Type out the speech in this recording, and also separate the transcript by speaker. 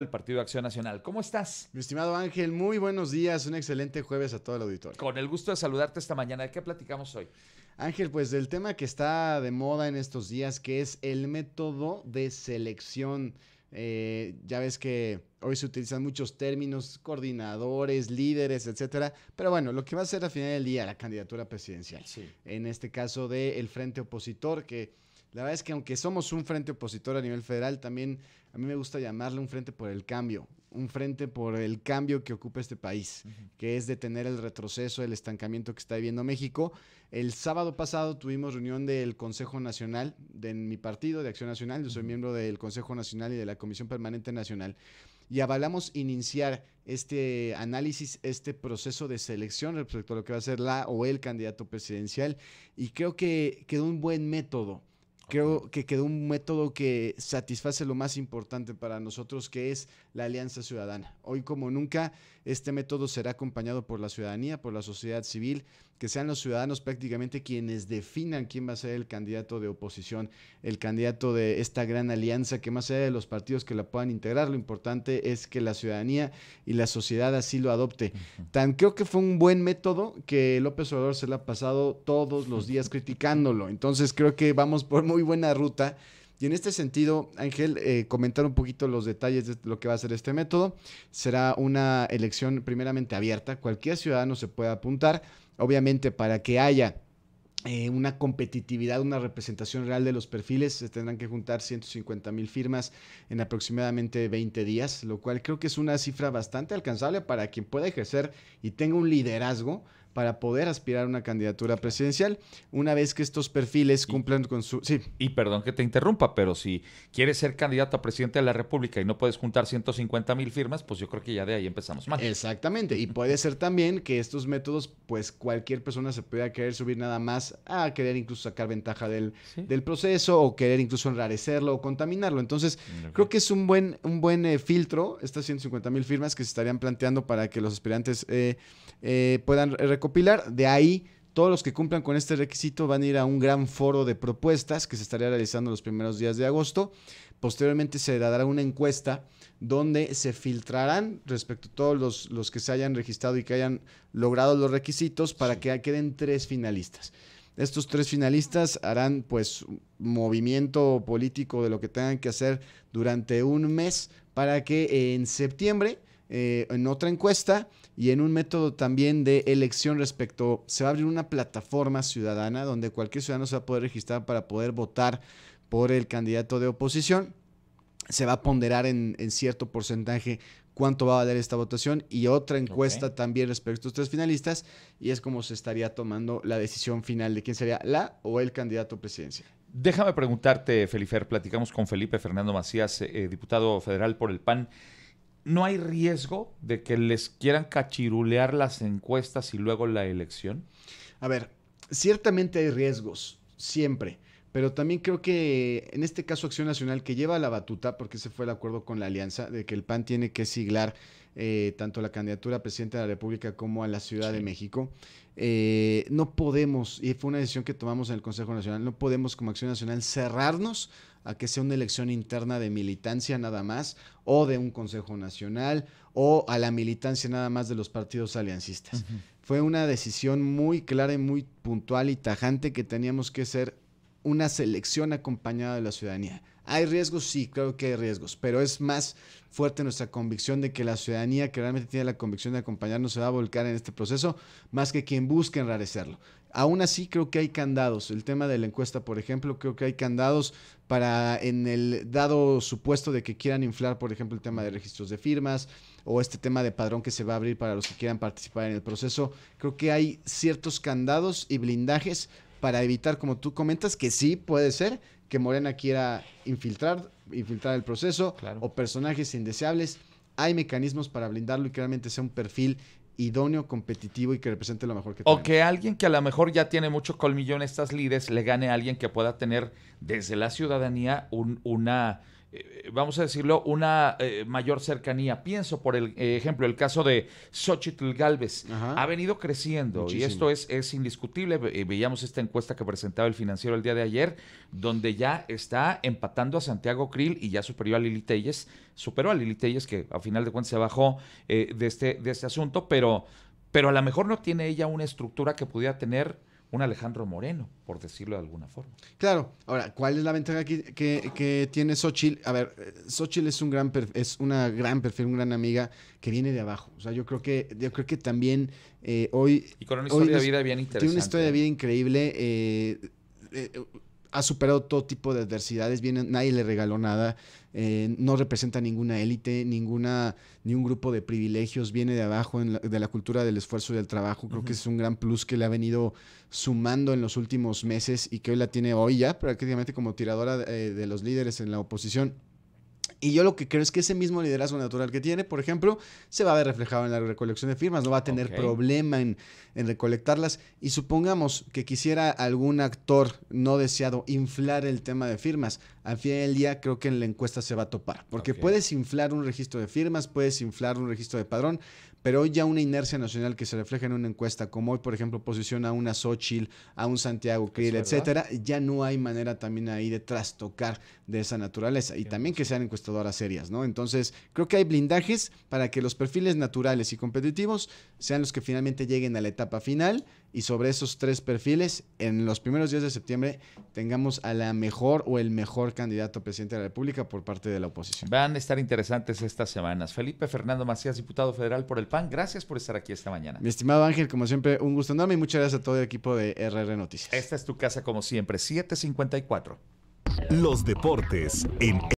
Speaker 1: el Partido Acción Nacional. ¿Cómo estás? Mi estimado Ángel, muy buenos días, un excelente jueves a todo el auditorio.
Speaker 2: Con el gusto de saludarte esta mañana. ¿De qué platicamos hoy?
Speaker 1: Ángel, pues del tema que está de moda en estos días, que es el método de selección. Eh, ya ves que hoy se utilizan muchos términos, coordinadores, líderes, etcétera. Pero bueno, lo que va a ser a final del día la candidatura presidencial. Sí. En este caso del frente opositor, que la verdad es que aunque somos un frente opositor a nivel federal, también a mí me gusta llamarle un frente por el cambio, un frente por el cambio que ocupa este país, que es detener el retroceso, el estancamiento que está viviendo México. El sábado pasado tuvimos reunión del Consejo Nacional, de mi partido, de Acción Nacional, yo soy miembro del Consejo Nacional y de la Comisión Permanente Nacional, y avalamos iniciar este análisis, este proceso de selección respecto a lo que va a ser la o el candidato presidencial, y creo que quedó un buen método Creo que quedó un método que satisface lo más importante para nosotros, que es la alianza ciudadana. Hoy como nunca, este método será acompañado por la ciudadanía, por la sociedad civil, que sean los ciudadanos prácticamente quienes definan quién va a ser el candidato de oposición, el candidato de esta gran alianza, que más allá de los partidos que la puedan integrar, lo importante es que la ciudadanía y la sociedad así lo adopte. Tan creo que fue un buen método que López Obrador se le ha pasado todos los días criticándolo. Entonces creo que vamos por muy muy buena ruta. Y en este sentido, Ángel, eh, comentar un poquito los detalles de lo que va a ser este método. Será una elección primeramente abierta, cualquier ciudadano se puede apuntar, obviamente para que haya... Eh, una competitividad, una representación real de los perfiles. Se tendrán que juntar 150 mil firmas en aproximadamente 20 días, lo cual creo que es una cifra bastante alcanzable para quien pueda ejercer y tenga un liderazgo para poder aspirar a una candidatura presidencial una vez que estos perfiles cumplan con su... Sí.
Speaker 2: Y perdón que te interrumpa, pero si quieres ser candidato a presidente de la República y no puedes juntar 150 mil firmas, pues yo creo que ya de ahí empezamos más.
Speaker 1: Exactamente, y puede ser también que estos métodos, pues cualquier persona se pueda querer subir nada más a querer incluso sacar ventaja del, del proceso o querer incluso enrarecerlo o contaminarlo. Entonces, creo que es un buen, un buen eh, filtro, estas 150 mil firmas que se estarían planteando para que los aspirantes eh, eh, puedan recopilar. De ahí, todos los que cumplan con este requisito van a ir a un gran foro de propuestas que se estaría realizando los primeros días de agosto. Posteriormente se dará una encuesta donde se filtrarán respecto a todos los, los que se hayan registrado y que hayan logrado los requisitos para que queden tres finalistas. Estos tres finalistas harán pues movimiento político de lo que tengan que hacer durante un mes para que eh, en septiembre eh, en otra encuesta y en un método también de elección respecto, se va a abrir una plataforma ciudadana donde cualquier ciudadano se va a poder registrar para poder votar por el candidato de oposición. Se va a ponderar en, cierto porcentaje cuánto va a valer esta votación y otra encuesta también respecto a estos tres finalistas y es como se estaría tomando la decisión final de quién sería la o el candidato presidencial.
Speaker 2: Déjame preguntarte, Felifer, platicamos con Felipe Fernando Macías, eh, eh, diputado federal por el PAN. ¿No hay riesgo de que les quieran cachirulear las encuestas y luego la elección? A ver, ciertamente hay riesgos, siempre. Pero también
Speaker 1: creo que en este caso Acción Nacional, que lleva la batuta, porque ese fue el acuerdo con la alianza, de que el PAN tiene que siglar eh, tanto la candidatura a presidente de la República como a la Ciudad de México, eh, no podemos, y fue una decisión que tomamos en el Consejo Nacional, no podemos como Acción Nacional cerrarnos a que sea una elección interna de militancia nada más, o de un Consejo Nacional, o a la militancia nada más de los partidos aliancistas. Fue una decisión muy clara y muy puntual y tajante que teníamos que ser una selección acompañada de la ciudadanía. ¿Hay riesgos? Sí, creo que hay riesgos, pero es más fuerte nuestra convicción de que la ciudadanía que realmente tiene la convicción de acompañarnos se va a volcar en este proceso, más que quien busque enrarecerlo. Aún así, creo que hay candados. El tema de la encuesta, por ejemplo, creo que hay candados para en el dado supuesto de que quieran inflar, por ejemplo, el tema de registros de firmas o este tema de padrón que se va a abrir para los que quieran participar en el proceso. Creo que hay ciertos candados y blindajes para evitar, como tú comentas, que sí puede ser que Morena quiera infiltrar, infiltrar el proceso o personajes indeseables. Hay mecanismos para blindarlo y que realmente sea un perfil idóneo, competitivo y que represente lo mejor que tiene. O
Speaker 2: que alguien que a lo mejor ya tiene mucho colmillón estas lides le gane a alguien que pueda tener desde la ciudadanía un, una eh, vamos a decirlo, una eh, mayor cercanía. Pienso, por el eh, ejemplo, el caso de Xochitl Galvez. Ha venido creciendo y esto es, es indiscutible. veíamos esta encuesta que presentaba el financiero el día de ayer, donde ya está empatando a Santiago Krill y ya superó a Lili Telles. Superó a Lili Telles, que a final de cuentas se bajó de, este, de este asunto, pero, pero a lo mejor no tiene ella una estructura que pudiera tener un Alejandro Moreno, por decirlo de alguna forma.
Speaker 1: Claro, ahora, ¿cuál es la ventaja que, tiene Xochitl? A ver, Xochitl es un gran es una gran perfil, una gran amiga que viene de abajo. O sea, yo creo que, yo creo que también eh, hoy. Y con una historia de vida bien interesante. Tiene una historia de ¿eh? vida increíble. Eh, ha superado todo tipo de adversidades, viene, nadie le regaló nada, eh, no representa ninguna élite, ninguna, ni un grupo de privilegios, viene de abajo de la cultura del esfuerzo y del trabajo, creo que es un gran plus que le ha venido sumando en los últimos meses y que hoy la tiene hoy ya prácticamente como tiradora de eh, los líderes en la oposición y yo lo que creo es que ese mismo liderazgo natural que tiene, por ejemplo, se va a ver reflejado en la recolección de firmas, no va a tener problema en, en, recolectarlas. Y supongamos que quisiera algún actor no deseado inflar el tema de firmas, al fin del día creo que en la encuesta se va a topar, porque puedes inflar un registro de firmas, puedes inflar un registro de padrón, pero hoy ya una inercia nacional que se refleja en una encuesta, como hoy, por ejemplo, posiciona a una Xochitl, a un Santiago Krill, etcétera, ya no hay manera también ahí de trastocar de esa naturaleza. Y también que sean encuestadoras serias, ¿no? Entonces, creo que hay blindajes para que los perfiles naturales y competitivos sean los que finalmente lleguen a la etapa final y sobre esos tres perfiles, en los primeros días de septiembre, tengamos a la mejor o el mejor candidato a presidente de la República por parte de la oposición.
Speaker 2: Van a estar interesantes estas semanas. Felipe Fernando Macías, diputado federal por el PAN, gracias por estar aquí esta mañana.
Speaker 1: Mi estimado Ángel, como siempre, un gusto enorme y muchas gracias a todo el equipo de RR Noticias. Esta es tu casa, como siempre, 754. Los deportes en